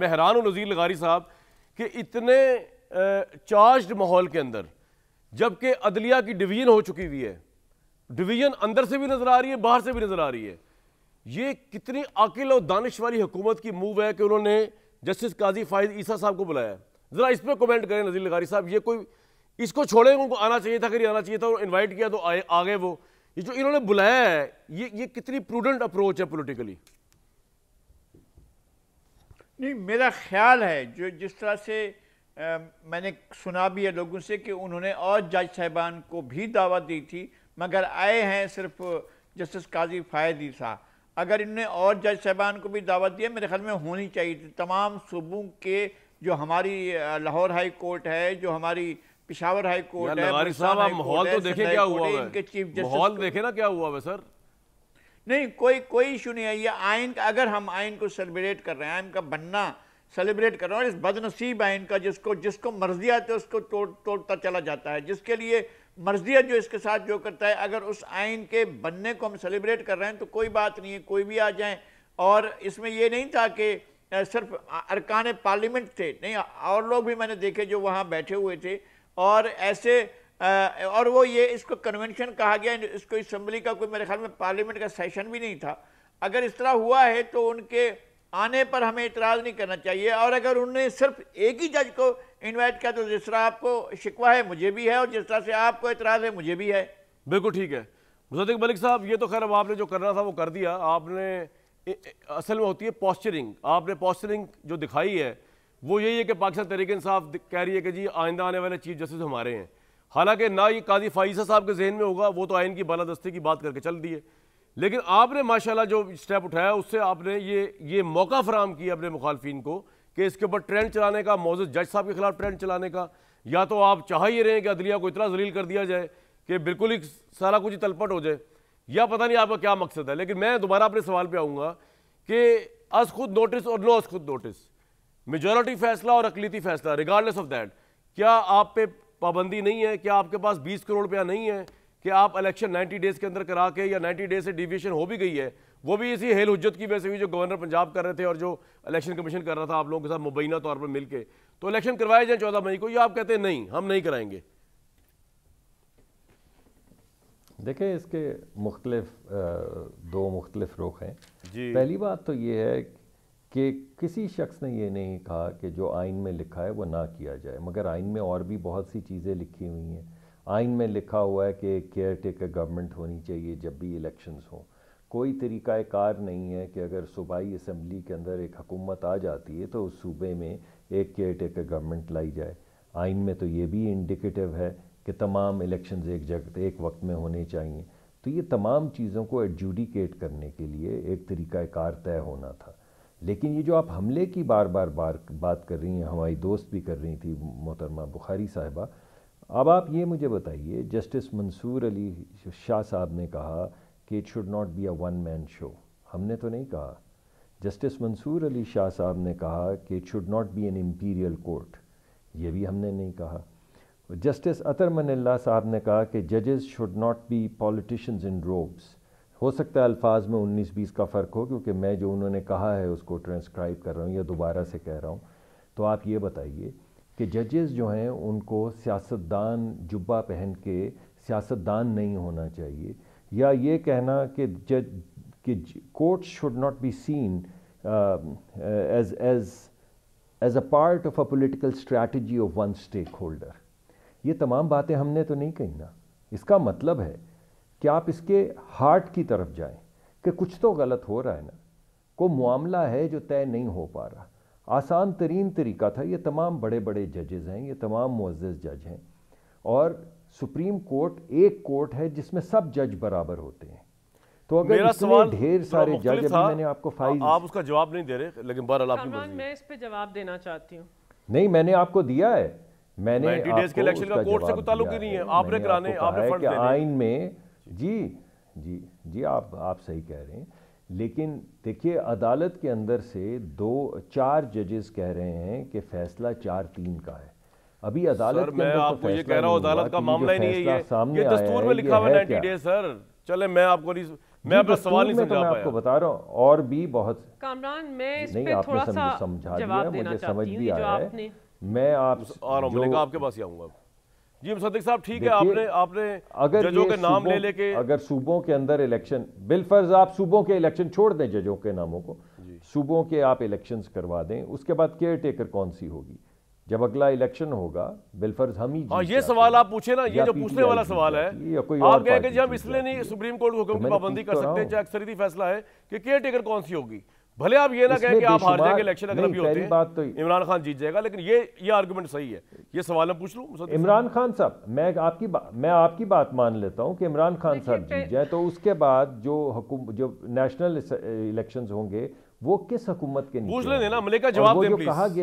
मैं हैरान हूँ नज़ीर लगारी साहब कि इतने चार्ज माहौल के अंदर जबकि अदलिया की डिवीजन हो चुकी हुई है डिवीजन अंदर से भी नज़र आ रही है बाहर से भी नज़र आ रही है ये कितनी अकिल और दानिश वाली हुकूमत की मूव है कि उन्होंने जस्टिस काजी फायद ईसा साहब को बुलाया ज़रा इस पर कमेंट करें नज़ीर लगारी साहब ये कोई इसको छोड़े उनको आना चाहिए था अगर आना चाहिए था इन्वाइट किया तो आए आ गए वो ये जो इन्होंने बुलाया है ये ये कितनी प्रूडेंट अप्रोच है पोलिटिकली नहीं मेरा ख्याल है जो जिस तरह से आ, मैंने सुना भी है लोगों से कि उन्होंने और जज साहबान को भी दावत दी थी मगर आए हैं सिर्फ जस्टिस काजी फायदी साहब अगर इनने और जज साहबान को भी दावत दिया मेरे ख्याल में होनी चाहिए थी तमाम सूबों के जो हमारी लाहौर हाई कोर्ट है जो हमारी पिशावर हाई कोर्ट है माहौल तो देखे क्या हुआ इनके चीफ जस्टिस माहौल देखे ना क्या हुआ है सर नहीं कोई कोई इशू नहीं है ये आइन का अगर हम आइन को सेलिब्रेट कर रहे हैं आयन का बनना सेलिब्रेट कर रहे हैं और इस बदनसीब आइन का जिसको जिसको मर्जियात है उसको तोड़ तोड़ता चला जाता है जिसके लिए मर्जियत जो इसके साथ जो करता है अगर उस आइन के बनने को हम सेलिब्रेट कर रहे हैं तो कोई बात नहीं है कोई भी आ जाए और इसमें यह नहीं था कि सिर्फ अरकान पार्लियामेंट थे नहीं और लोग भी मैंने देखे जो वहाँ बैठे हुए थे और ऐसे और वो ये इसको कन्वेंशन कहा गया इसको इसम्बली का कोई मेरे ख्याल में पार्लियामेंट का सेशन भी नहीं था अगर इस तरह हुआ है तो उनके आने पर हमें इतराज़ नहीं करना चाहिए और अगर उन्होंने सिर्फ एक ही जज को इनवाइट किया तो जिस तरह आपको शिकवा है मुझे भी है और जिस तरह से आपको इतराज़ है मुझे भी है बिल्कुल ठीक है मुजदिक मलिक साहब ये तो खैर अब आपने जो करना था वो कर दिया आपने असल में होती है पॉस्चरिंग आपने पॉस्चरिंग जो दिखाई है वो यही है कि पाकिस्तान तरीके इंसाफ कह रही है कि जी आइंदा आने वाले चीफ जस्टिस हमारे हैं हालांकि ना ये काजी फाइजा साहब के जहन में होगा वो तो आयन की बालादस्ती की बात करके चल दिए लेकिन आपने माशाल्लाह जो स्टेप उठाया उससे आपने ये ये मौका फराम किया अपने मुखालफी को कि इसके ऊपर ट्रेंड चलाने का मौजूद जज साहब के खिलाफ ट्रेंड चलाने का या तो आप चाह ही रहे हैं कि अदलिया को इतना जलील कर दिया जाए कि बिल्कुल ही सारा कुछ तलपट हो जाए या पता नहीं आपका क्या मकसद है लेकिन मैं दोबारा अपने सवाल पर आऊँगा कि अस खुद नोटिस और नो अस खुद नोटिस मेजोरिटी फैसला और अकलीती फैसला रिगार्डलेस ऑफ दैट क्या आप पे पाबंदी नहीं है क्या आपके पास बीस करोड़ रुपया नहीं है कि आप इलेक्शन नाइन्टी डेज़ के अंदर करा के या नाइन्टी डेज से डिविएशन हो भी गई है वो भी इसी हेल हजत की वजह से भी जो गवर्नर पंजाब कर रहे थे और जो इलेक्शन कमीशन कर रहा था आप लोगों के साथ मुबैना तौर पर मिलकर तो इलेक्शन करवाए जाए चौदह मई को ये आप कहते हैं नहीं हम नहीं कराएंगे देखें इसके मुख्तलिफ दो मुख्तलिफ रुख हैं पहली बात तो ये है कि किसी शख्स ने ये नहीं कहा कि जो आइन में लिखा है वो ना किया जाए मगर आइन में और भी बहुत सी चीज़ें लिखी हुई हैं आइन में लिखा हुआ है कि केयर टेकर गवर्नमेंट होनी चाहिए जब भी इलेक्शंस हों कोई तरीक़ा कार नहीं है कि अगर सूबाई असम्बली के अंदर एक हुकूमत आ जाती है तो उस सूबे में एक केयर टेकर गवर्नमेंट लाई जाए आइन में तो ये भी इंडिकेटिव है कि तमाम इलेक्शन एक जगह एक वक्त में होने चाहिए तो ये तमाम चीज़ों को एडजूडिकेट करने के लिए एक तरीक़ाकार तय होना था लेकिन ये जो आप हमले की बार बार बार बात कर रही हैं हमारी दोस्त भी कर रही थी मोहतरमा बुखारी साहिबा अब आप ये मुझे बताइए जस्टिस मंसूर अली शाह साहब ने कहा कि it should not be a one man show हमने तो नहीं कहा जस्टिस मंसूर अली शाह साहब ने कहा कि it should not be an imperial court ये भी हमने नहीं कहा जस्टिस अतर मनिल्ला साहब ने कहा कि जजेस should not be politicians in robes हो सकता है अल्फाज में उन्नीस बीस का फ़र्क हो क्योंकि मैं जो उन्होंने कहा है उसको ट्रांसक्राइब कर रहा हूँ या दोबारा से कह रहा हूँ तो आप ये बताइए कि जजेस जो हैं उनको सियासतदान जुब्बा पहन के सियासतदान नहीं होना चाहिए या ये कहना कि जज कि court should not be seen as as as a part of a political strategy of one stakeholder ये तमाम बातें हमने तो नहीं कही ना इसका मतलब है कि आप इसके हार्ट की तरफ जाएं कि कुछ तो गलत हो रहा है ना को मामला है जो तय नहीं हो पा रहा आसान तरीन तरीका था ये तमाम बड़े बड़े जजेज़ हैं ये तमाम मुज्ज़ जज हैं और सुप्रीम कोर्ट एक कोर्ट है जिसमें सब जज बराबर होते हैं तो अगर मेरा सवाल ढेर सारे जज मैंने आपको फाइल आप उसका जवाब नहीं दे रहे लेकिन बहरहाल आपकी मैं इस पे जवाब देना चाहती हूँ नहीं मैंने आपको दिया है मैंने आपको के इलेक्शन का कोर्ट से कोई ताल्लुक ही नहीं है आपने कराने आपने फंड देने आइन में जी जी जी आप आप सही कह रहे हैं लेकिन देखिए अदालत के अंदर से दो चार जजेस कह रहे हैं कि फैसला चार तीन का है अभी अदालत सर, के मैं तो आपको ये कह रहा हूँ अदालत का मामला ही नहीं है सामने ये दस्तूर में लिखा हुआ नाइन्टी डे सर चले मैं आपको नहीं मैं अपना सवाल नहीं तो समझा आपको बता रहा हूँ और भी बहुत कामरान मैं नहीं आपने समझा दिया मुझे समझ भी आया है मैं आप आपके पास आऊंगा जी मुसद्दिक साहब ठीक है आपने आपने अगर जजों के नाम ले लेके अगर सूबों के अंदर इलेक्शन बिलफर्ज आप सूबों के इलेक्शन छोड़ दें जजों के नामों को सूबों के आप इलेक्शंस करवा दें उसके बाद केयर टेकर कौन सी होगी जब अगला इलेक्शन होगा बिलफर्ज हम ही हाँ, ये सवाल आप पूछे ना ये जो पूछने वाला सवाल है आप कहें कि हम इसलिए नहीं सुप्रीम कोर्ट हुक्म तो की पाबंदी कर सकते हैं अक्सर फैसला है कि केयर टेकर कौन सी होगी भले आप ये ना कहें कि आप हार जाएंगे इलेक्शन अगर अभी होते बात तो इमरान खान जीत जाएगा लेकिन ये ये आर्गुमेंट सही है ये सवाल मैं पूछ लू इमरान खान साहब मैं आपकी मैं आपकी बात मान लेता हूँ कि इमरान खान साहब जीत जाए तो उसके बाद जो जो नेशनल इलेक्शंस होंगे वो किस हुकूमत के पूछ ना मलिका जवाब दे कहा गया